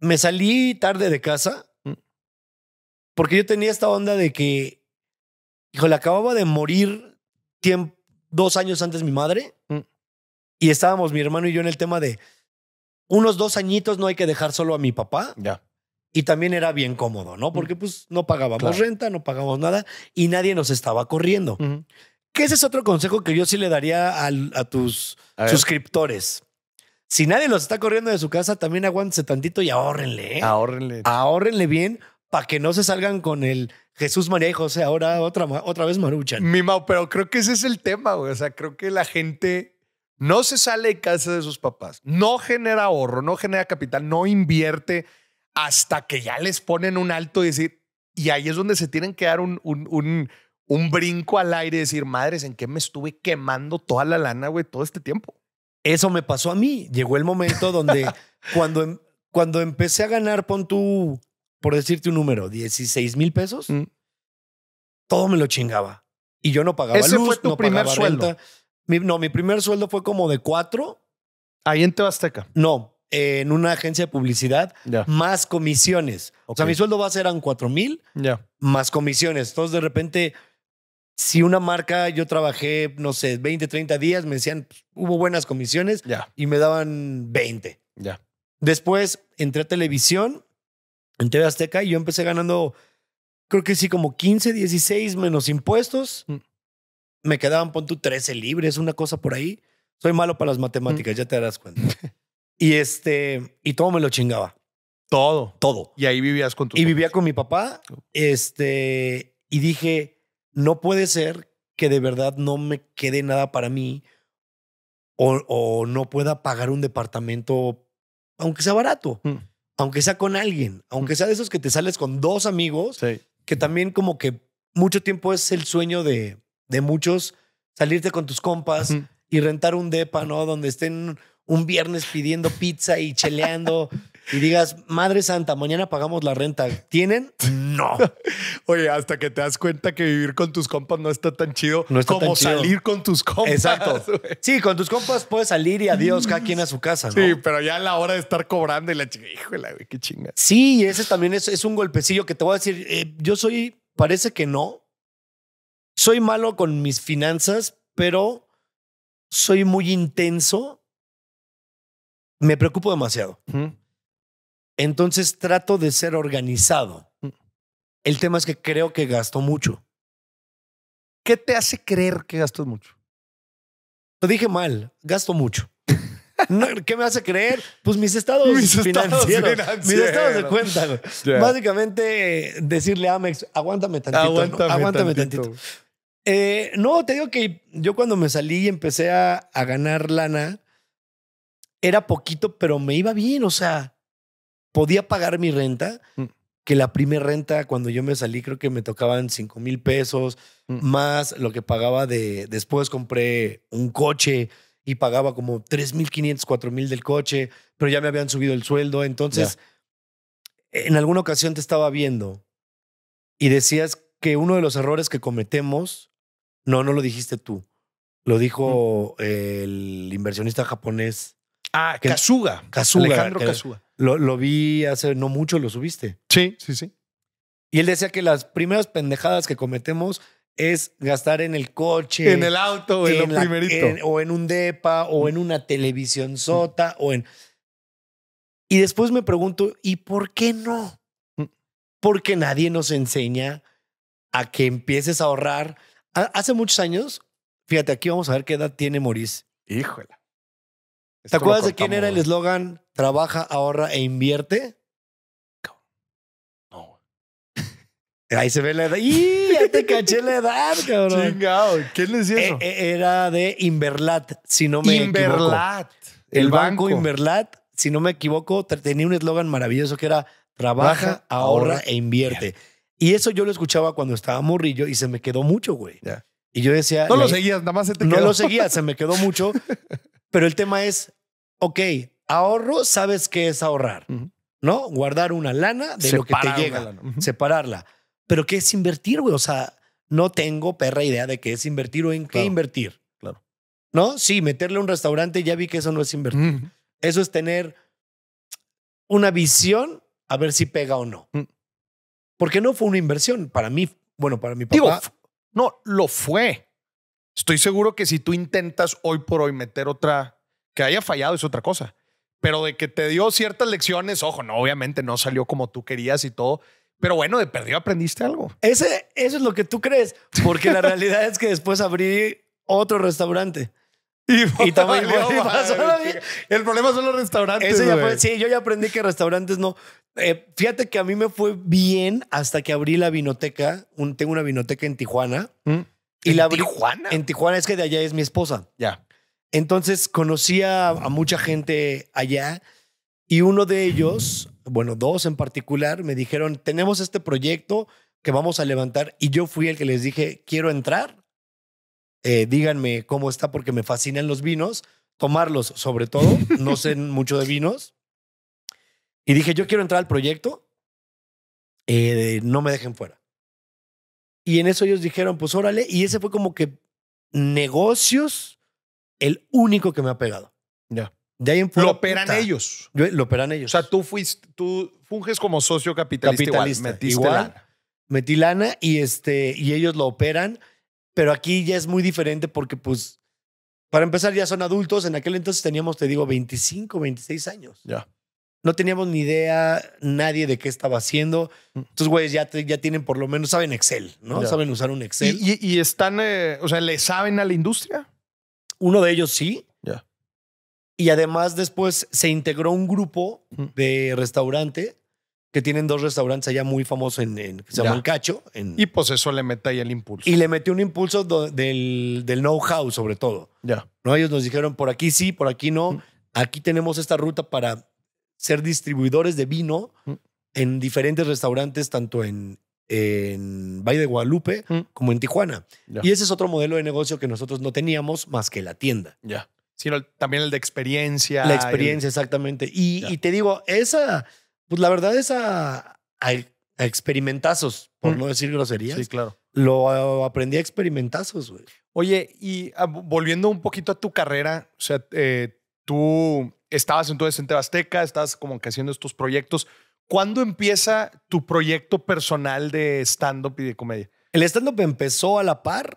me salí tarde de casa mm. porque yo tenía esta onda de que, le acababa de morir dos años antes mi madre mm. y estábamos mi hermano y yo en el tema de unos dos añitos no hay que dejar solo a mi papá. Ya. Y también era bien cómodo, ¿no? Mm. Porque pues no pagábamos renta, no pagábamos nada y nadie nos estaba corriendo. ¿Qué es ese es otro consejo que yo sí le daría a tus suscriptores. Si nadie los está corriendo de su casa, también aguántense tantito y ahórrenle. ¿eh? Ahórrenle. bien para que no se salgan con el Jesús, María y José, ahora otra, otra vez maruchan. Mi pero creo que ese es el tema, güey. O sea, creo que la gente no se sale de casa de sus papás, no genera ahorro, no genera capital, no invierte hasta que ya les ponen un alto y decir, y ahí es donde se tienen que dar un, un, un brinco al aire y decir, madres, ¿en qué me estuve quemando toda la lana, güey, todo este tiempo? Eso me pasó a mí. Llegó el momento donde cuando, em, cuando empecé a ganar, pon tú, por decirte un número, 16 mil pesos, mm. todo me lo chingaba. Y yo no pagaba ¿Ese luz, fue tu no primer sueldo? no, mi primer sueldo fue como de cuatro. Ahí en Tebasteca. No, en una agencia de publicidad, más comisiones. O sea, mi sueldo base eran cuatro mil, más comisiones. Entonces, de repente si una marca, yo trabajé, no sé, 20, 30 días, me decían, pues, hubo buenas comisiones y me daban 20. Ya. Después entré a televisión, entré a Azteca, y yo empecé ganando, creo que sí, como 15, 16 menos impuestos. Mm. Me quedaban, pon tú, 13 libres, una cosa por ahí. Soy malo para las mm. matemáticas, ya te darás cuenta. y este, y todo me lo chingaba. Todo. Todo. Y ahí vivías con tu. Y vivía con mi papá. Oh. Este, y dije, no puede ser que de verdad no me quede nada para mí o, no pueda pagar un departamento, aunque sea barato, mm. aunque sea con alguien, mm. aunque sea de esos que te sales con dos amigos, que también como que mucho tiempo es el sueño de, de muchos salirte con tus compas y rentar un depa, ¿no? Donde estén un viernes pidiendo pizza y cheleando y digas, Madre Santa, mañana pagamos la renta. ¿Tienen? No. Oye, hasta que te das cuenta que vivir con tus compas no está tan chido no como salir con tus compas. Exacto. Sí, con tus compas puedes salir y adiós, cada quien a su casa. Sí, pero ya a la hora de estar cobrando y la chica, híjole, güey, qué chinga. Sí, ese también es, un golpecillo que te voy a decir. Eh, yo soy, parece que no. Soy malo con mis finanzas, pero soy muy intenso. Me preocupo demasiado. Entonces trato de ser organizado. Mm. El tema es que creo que gasto mucho. ¿Qué te hace creer que gastas mucho? Lo dije mal, gasto mucho. ¿Qué me hace creer? Pues mis estados, mis financieros, Mis estados de cuenta. Básicamente decirle a Amex, aguántame tantito. Aguántame, tantito. Eh, no, te digo que yo cuando me salí y empecé a, ganar lana, era poquito, pero me iba bien. O sea, podía pagar mi renta, mm. que la primera renta cuando yo me salí creo que me tocaban 5 mil pesos, mm. más lo que pagaba de... Después compré un coche y pagaba como 3 mil 500, 4 mil del coche, pero ya me habían subido el sueldo. Entonces, en alguna ocasión te estaba viendo y decías que uno de los errores que cometemos, no, no lo dijiste tú, lo dijo mm. el inversionista japonés Ah, Casuga. Casuga. Alejandro Casuga. Lo, lo, vi hace no mucho, lo subiste. Sí, sí, sí. Y él decía que las primeras pendejadas que cometemos es gastar en el coche. En el auto, en, lo primerito. o en un depa, o mm. en una televisión mm. sota, o en... Y después me pregunto, ¿y por qué no? Mm. Porque nadie nos enseña a que empieces a ahorrar. Hace muchos años, fíjate, aquí vamos a ver qué edad tiene Morís. Híjole. ¿Te acuerdas de quién era el eslogan? Trabaja, ahorra e invierte. No. Ahí se ve la edad. ¡Y! Ya te caché la edad, cabrón. Chingado. ¿Quién le decía e, eso? E, era de Inverlat, si no me equivoco. Inverlat. El, banco. Inverlat, si no me equivoco, tenía un eslogan maravilloso que era Trabaja, ahorra, e invierte. Y eso yo lo escuchaba cuando estaba morrillo y se me quedó mucho, güey. Y yo decía... No lo seguías, nada más se te quedó. No lo seguía, se me quedó mucho. Pero el tema es, ok, ahorro, sabes qué es ahorrar, ¿no? Guardar una lana de lo que te llega, separarla. Pero ¿qué es invertir, güey? O sea, no tengo perra idea de qué es invertir o en qué invertir. Claro. ¿No? Sí, meterle a un restaurante, ya vi que eso no es invertir. Eso es tener una visión a ver si pega o no. Porque no fue una inversión. Para mí, bueno, para mi papá. no, lo fue. Estoy seguro que si tú intentas hoy por hoy meter otra, que haya fallado es otra cosa, pero de que te dio ciertas lecciones, ojo, no, obviamente no salió como tú querías y todo, pero bueno, de perdido aprendiste algo. Ese, eso es lo que tú crees, porque la realidad es que después abrí otro restaurante. Y, también El problema son los restaurantes. sí, yo ya aprendí que restaurantes no. Eh, fíjate que a mí me fue bien hasta que abrí la vinoteca. Un, tengo una vinoteca en Tijuana. Mm. Y ¿En la Tijuana? En Tijuana es que de allá es mi esposa. Ya. Entonces conocía a mucha gente allá y uno de ellos, bueno, dos en particular, me dijeron, tenemos este proyecto que vamos a levantar y yo fui el que les dije, quiero entrar, eh, díganme cómo está porque me fascinan los vinos, tomarlos sobre todo, no sé mucho de vinos. Y dije, yo quiero entrar al proyecto, eh, no me dejen fuera. Y en eso ellos dijeron, pues órale, y ese fue como que negocios, el único que me ha pegado. Ya. De ahí en fuera, Lo operan ellos. lo operan ellos. O sea, tú fuiste, tú funges como socio capitalista, Capitalista, igual, metiste lana. metí lana y este y ellos lo operan, pero aquí ya es muy diferente porque pues para empezar ya son adultos, en aquel entonces teníamos te digo 25, 26 años. Ya. No teníamos ni idea nadie de qué estaba haciendo. Mm. Estos güeyes ya, ya tienen por lo menos, saben Excel, ¿no? Saben usar un Excel. ¿Y, están, eh, o sea, le saben a la industria? Uno de ellos sí. Ya. Y además después se integró un grupo mm. de restaurante que tienen dos restaurantes allá muy famosos en, en se Cacho. y pues eso le mete ahí el impulso. Y le metió un impulso del, del know-how sobre todo. Ya. ¿No? Ellos nos dijeron, por aquí sí, por aquí no. Mm. Aquí tenemos esta ruta para ser distribuidores de vino mm. en diferentes restaurantes, tanto en, en Valle de Guadalupe mm. como en Tijuana. Y ese es otro modelo de negocio que nosotros no teníamos más que la tienda. Ya. Sino también el de experiencia. La experiencia, exactamente. Y, te digo, esa, pues la verdad, esa a, experimentazos, por mm. no decir groserías. Sí, claro. Lo aprendí a experimentazos, güey. Oye, y ah, volviendo un poquito a tu carrera, o sea, eh, tú estabas entonces en Azteca, estabas como que haciendo estos proyectos. ¿Cuándo empieza tu proyecto personal de stand-up y de comedia? El stand-up empezó a la par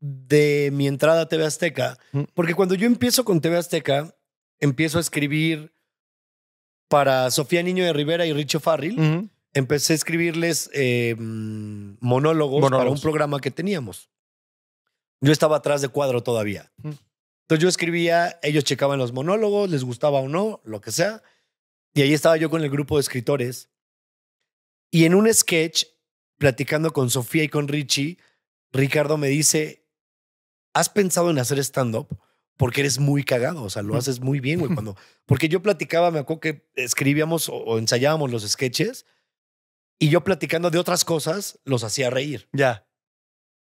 de mi entrada a TV Azteca, mm. porque cuando yo empiezo con TV Azteca, empiezo a escribir para Sofía Niño de Rivera y Richo Farril. Empecé a escribirles em, monólogos, para un programa que teníamos. Yo estaba atrás de cuadro todavía. Mm. Entonces yo escribía, ellos checaban los monólogos, les gustaba o no, lo que sea. Y ahí estaba yo con el grupo de escritores. Y en un sketch, platicando con Sofía y con Richie, Ricardo me dice, ¿has pensado en hacer stand-up? Porque eres muy cagado, o sea, lo mm. haces muy bien, güey. Cuando, porque yo platicaba, me acuerdo que escribíamos o ensayábamos los sketches y yo platicando de otras cosas los hacía reír. Ya.